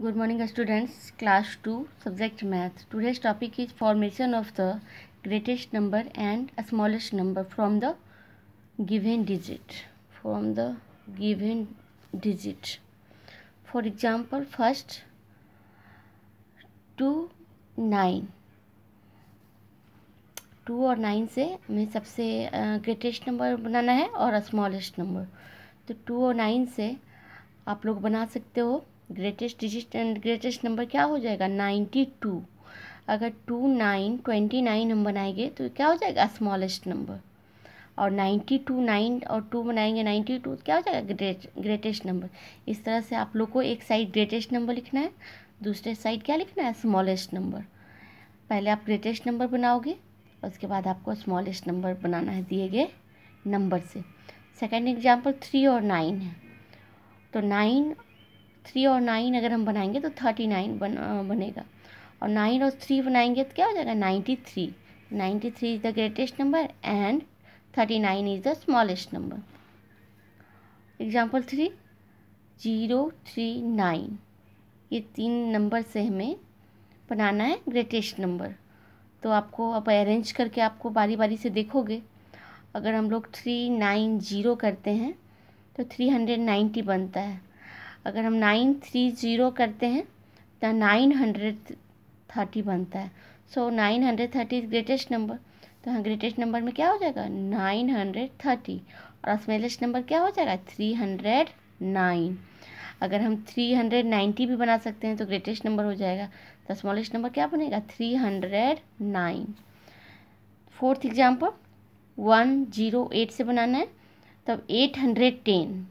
good morning students class two subject math today's topic is formation of the greatest number and a smallest number from the given digit from the given digit for example first two nine two और nine से हमें सबसे greatest number बनाना है और a smallest number तो two और nine से आप लोग बना सकते हो ग्रेटेस्ट डिजिट ग्रेटेस्ट नंबर क्या हो जाएगा नाइन्टी टू अगर टू नाइन ट्वेंटी नाइन हम बनाएंगे तो क्या हो जाएगा स्मॉलेस्ट नंबर और नाइन्टी टू नाइन और टू बनाएंगे नाइन्टी टू तो क्या हो जाएगा ग्रेट ग्रेटेस्ट नंबर इस तरह से आप लोग को एक साइड ग्रेटेस्ट नंबर लिखना है दूसरे साइड क्या लिखना है स्मॉलेस्ट नंबर पहले आप ग्रेटेस्ट नंबर बनाओगे उसके बाद आपको स्मॉलेस्ट नंबर बनाना है दिए गए नंबर से सेकेंड एग्जाम्पल थ्री और नाइन है तो नाइन थ्री और नाइन अगर हम बनाएंगे तो थर्टी नाइन बन बनेगा और नाइन और थ्री बनाएंगे तो क्या हो जाएगा ninety three ninety three is the greatest number and thirty nine is the smallest number example three zero three nine ये तीन नंबर से हमें बनाना है ग्रेटेस्ट नंबर तो आपको आप अरेंज करके आपको बारी बारी से देखोगे अगर हम लोग थ्री नाइन जीरो करते हैं तो थ्री हंड्रेड नाइन्टी बनता है अगर हम नाइन थ्री ज़ीरो करते हैं तो नाइन हंड्रेड थर्टी बनता है so nine hundred thirty is greatest number तो हाँ ग्रेटेस्ट नंबर में क्या हो जाएगा नाइन हंड्रेड थर्टी और स्मॉलेस्ट नंबर क्या हो जाएगा थ्री हंड्रेड नाइन अगर हम थ्री हंड्रेड नाइन्टी भी बना सकते हैं तो ग्रेटेस्ट नंबर हो जाएगा तो स्मॉलेस्ट नंबर क्या बनेगा three hundred nine fourth example one zero eight से बनाना है तब eight hundred ten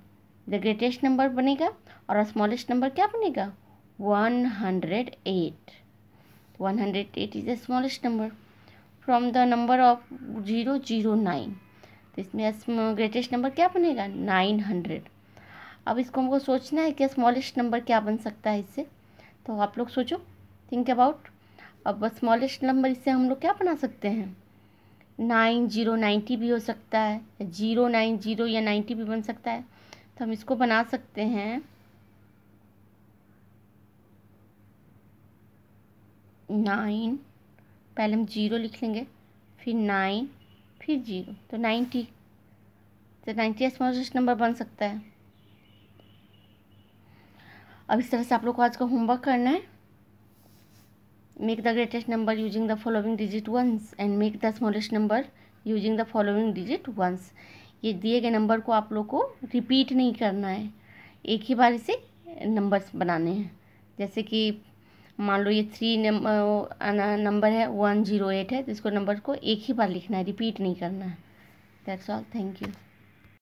the greatest number बनेगा और स्मॉलेस्ट नंबर क्या बनेगा one hundred eight one hundred eight is the smallest number from the number of zero zero nine तो इसमें ग्रेटेस्ट नंबर क्या बनेगा नाइन हंड्रेड अब इसको हमको सोचना है कि स्मॉलेस्ट नंबर क्या बन सकता है इससे तो आप लोग सोचो थिंक अबाउट अब स्मॉलेस्ट नंबर इससे हम लोग क्या बना सकते हैं नाइन जीरो नाइन्टी भी हो सकता है जीरो नाइन जीरो या नाइन्टी भी बन सकता है तो हम इसको बना सकते हैं नाइन पहले हम जीरो लिख लेंगे फिर नाइन फिर जीरो तो नाइन्टी तो नाइन्टी स्मॉलेस्ट नंबर बन सकता है अब इस तरह से आप लोग को आज का होमवर्क करना है make the greatest number using the following digit once and make the smallest number using the following digit once ये दिए गए नंबर को आप लोग को रिपीट नहीं करना है एक ही बार इसे नंबर्स बनाने हैं जैसे कि मान लो ये थ्री नंबर है वन जीरो एट है तो इसको नंबर को एक ही बार लिखना है रिपीट नहीं करना है दैट्स ऑल थैंक यू